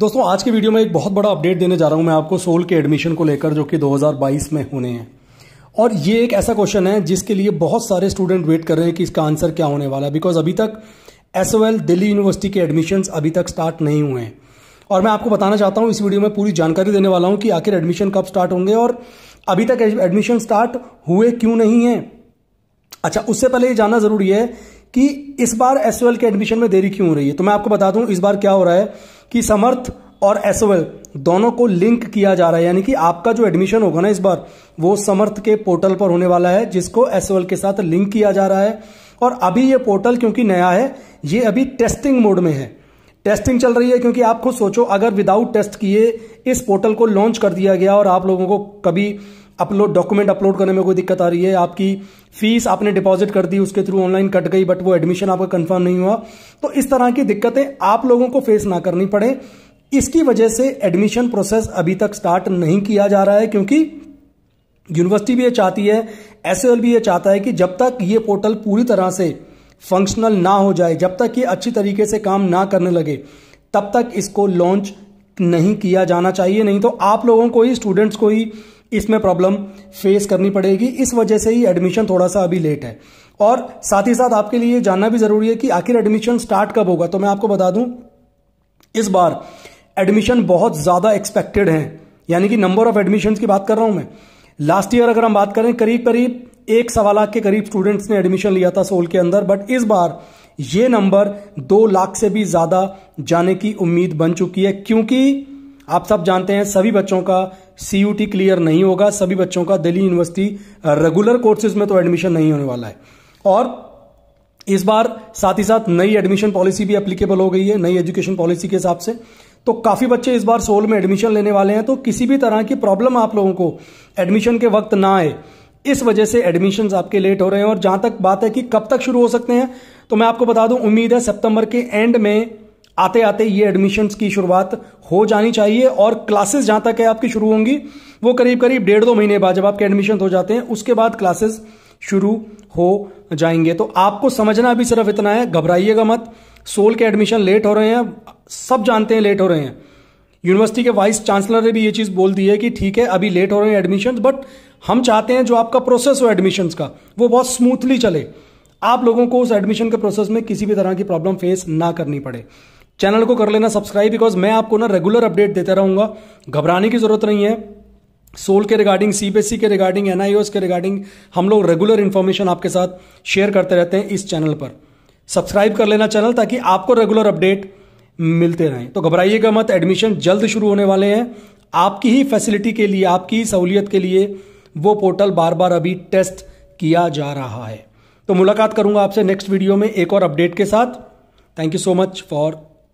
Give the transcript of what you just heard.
दोस्तों आज की वीडियो में एक बहुत बड़ा अपडेट देने जा रहा हूं मैं आपको सोल के एडमिशन को लेकर जो कि 2022 में होने हैं और ये एक ऐसा क्वेश्चन है जिसके लिए बहुत सारे स्टूडेंट वेट कर रहे हैं कि इसका आंसर क्या होने वाला है बिकॉज अभी तक एस दिल्ली यूनिवर्सिटी के एडमिशन अभी तक स्टार्ट नहीं हुए हैं और मैं आपको बताना चाहता हूँ इस वीडियो में पूरी जानकारी देने वाला हूँ कि आखिर एडमिशन कब स्टार्ट होंगे और अभी तक एडमिशन स्टार्ट हुए क्यों नहीं है अच्छा उससे पहले ये जानना जरूरी है कि इस बार एस के एडमिशन में देरी क्यों हो रही है तो मैं आपको बता दूं इस बार क्या हो रहा है कि समर्थ और एसओएल दोनों को लिंक किया जा रहा है यानी कि आपका जो एडमिशन होगा ना इस बार वो समर्थ के पोर्टल पर होने वाला है जिसको एसओएल के साथ लिंक किया जा रहा है और अभी ये पोर्टल क्योंकि नया है ये अभी टेस्टिंग मोड में है टेस्टिंग चल रही है क्योंकि आप खुद सोचो अगर विदाउट टेस्ट किए इस पोर्टल को लॉन्च कर दिया गया और आप लोगों को कभी अपलोड डॉक्यूमेंट अपलोड करने में कोई दिक्कत आ रही है आपकी फीस आपने डिपॉजिट कर दी उसके थ्रू ऑनलाइन कट गई बट वो एडमिशन आपका कंफर्म नहीं हुआ तो इस तरह की दिक्कतें आप लोगों को फेस ना करनी पड़े इसकी वजह से एडमिशन प्रोसेस अभी तक स्टार्ट नहीं किया जा रहा है क्योंकि यूनिवर्सिटी भी ये चाहती है एस भी ये चाहता है कि जब तक ये पोर्टल पूरी तरह से फंक्शनल ना हो जाए जब तक ये अच्छी तरीके से काम ना करने लगे तब तक इसको लॉन्च नहीं किया जाना चाहिए नहीं तो आप लोगों को ही स्टूडेंट्स को ही इसमें प्रॉब्लम फेस करनी पड़ेगी इस वजह से ही एडमिशन थोड़ा सा अभी लेट है और साथ ही साथ आपके लिए जानना भी ज़रूरी है कि आखिर एडमिशन स्टार्ट कब होगा तो मैं आपको बता दूं इस बार एडमिशन बहुत ज़्यादा एक्सपेक्टेड है यानी कि नंबर ऑफ एडमिशन की बात कर रहा हूं मैं लास्ट ईयर अगर हम बात करें करीब करीब एक सवा लाख के करीब स्टूडेंट्स ने एडमिशन लिया था सोल के अंदर बट इस बार ये नंबर दो लाख से भी ज़्यादा जाने की उम्मीद बन चुकी है क्योंकि आप सब जानते हैं सभी बच्चों का टी क्लियर नहीं होगा सभी बच्चों का दिल्ली यूनिवर्सिटी रेगुलर कोर्सेज में तो एडमिशन नहीं होने वाला है और इस बार साथ ही साथ नई एडमिशन पॉलिसी भी एप्लीकेबल हो गई है नई एजुकेशन पॉलिसी के हिसाब से तो काफ़ी बच्चे इस बार सोल में एडमिशन लेने वाले हैं तो किसी भी तरह की प्रॉब्लम आप लोगों को एडमिशन के वक्त ना आए इस वजह से एडमिशन आपके लेट हो रहे हैं और जहां तक बात है कि कब तक शुरू हो सकते हैं तो मैं आपको बता दूं उम्मीद है सितंबर के एंड में आते आते ये एडमिशन्स की शुरुआत हो जानी चाहिए और क्लासेस जहाँ तक है आपकी शुरू होंगी वो करीब करीब डेढ़ दो महीने बाद जब आपके एडमिशन हो जाते हैं उसके बाद क्लासेस शुरू हो जाएंगे तो आपको समझना भी सिर्फ इतना है घबराइएगा मत सोल के एडमिशन लेट हो रहे हैं सब जानते हैं लेट हो रहे हैं यूनिवर्सिटी के वाइस चांसलर ने भी ये चीज़ बोल दी है कि ठीक है अभी लेट हो रहे हैं एडमिशन बट हम चाहते हैं जो आपका प्रोसेस हो एडमिशन्स का वो बहुत स्मूथली चले आप लोगों को उस एडमिशन के प्रोसेस में किसी भी तरह की प्रॉब्लम फेस ना करनी पड़े चैनल को कर लेना सब्सक्राइब बिकॉज मैं आपको ना रेगुलर अपडेट देता रहूंगा घबराने की ज़रूरत नहीं है सोल के रिगार्डिंग सीबीएसई के रिगार्डिंग एनआईओएस के रिगार्डिंग हम लोग रेगुलर इन्फॉर्मेशन आपके साथ शेयर करते रहते हैं इस चैनल पर सब्सक्राइब कर लेना चैनल ताकि आपको रेगुलर अपडेट मिलते रहें तो घबराइएगा मत एडमिशन जल्द शुरू होने वाले हैं आपकी ही फैसिलिटी के लिए आपकी ही सहूलियत के लिए वो पोर्टल बार बार अभी टेस्ट किया जा रहा है तो मुलाकात करूंगा आपसे नेक्स्ट वीडियो में एक और अपडेट के साथ thank you so much for